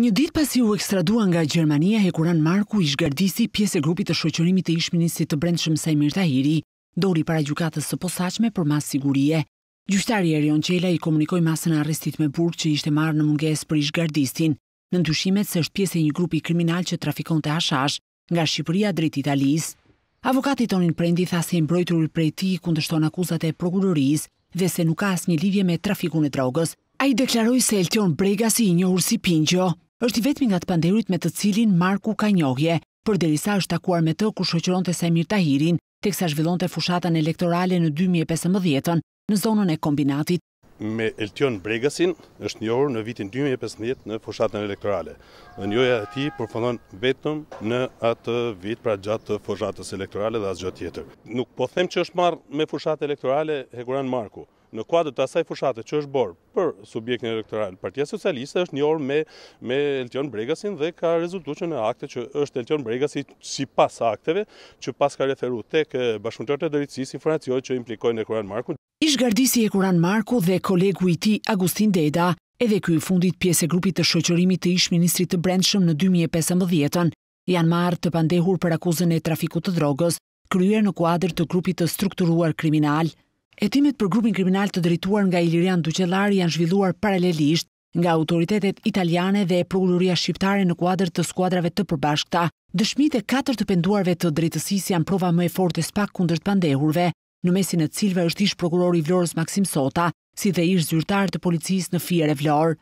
Një dit pasi u ekstradua nga Gjermania, Hekuran Marku, ishgardisi pjesë e grupit të shoqërimit e ishminisit të brendshëm Sajmir Tahiri, dori para gjukatës së posaqme për masë sigurie. Gjushtari Erion Qela i komunikoj masën arrestit me burg që ishte marë në munges për ishgardistin, në ndushimet se është pjesë e një grupi kriminal që trafikon të ashash nga Shqipëria drejt Italis. Avokatit tonin prendi tha se imbrojturur prej ti kundështon akuzat e prokuroris dhe se nuk ka as një me trafikun e drogës, A i deklaroj se Elton Bregasi i njohur si pingjo është i vetëmi nga të panderit me të cilin Marku ka njohje, për derisa është takuar me të ku shqoqëron të Semir Tahirin të kësa zhvillon të fushatan elektorale në 2015 në zonën e kombinatit. Me Eltion Bregasin është njohur në vitin 2015 në fushatan elektorale. Njohja ti përfëndon vetëm në atë vit pra gjatë të fushatës elektorale dhe asë gjatë tjetër. Nuk po them që është marrë me fushatë elektorale hekuran Marku, në kuadrë të asaj fushate që është borë për subjekt në elektoral, partia socialiste është një orë me, me Elton Bregasin dhe ka rezultu që në akte që është Elton Bregasi si pas akteve që pas ka referu tek eh, bashkëmëtër të dëritsis informacioj që implikojnë e Kuran Marku. Ish gardisi e Kuran Marku dhe kolegu i ti Agustin Deda, edhe ky fundit pjesë e grupit të shoqërimit të ish ministrit të brendshëm në 2015-ën, janë marrë të pandehur për akuzën e trafikut të drogës, kryer në kuadrë të grupit të strukturuar kriminal, Hetimet për grupin kriminal të drejtuar nga Ilirian Duqelari janë zhvilluar paralelisht nga autoritetet italiane dhe prokuroria shqiptare në kuadër të skuadrave të përbashkëta. Dëshmitë e katër të penduarve të drejtësisë janë prova më e forte spak kundër të pandehurve, në mesin e cilve është ish prokurori Vlorës Maksim Sota, si dhe ish zyrtar të policisë në Fier e Vlorë.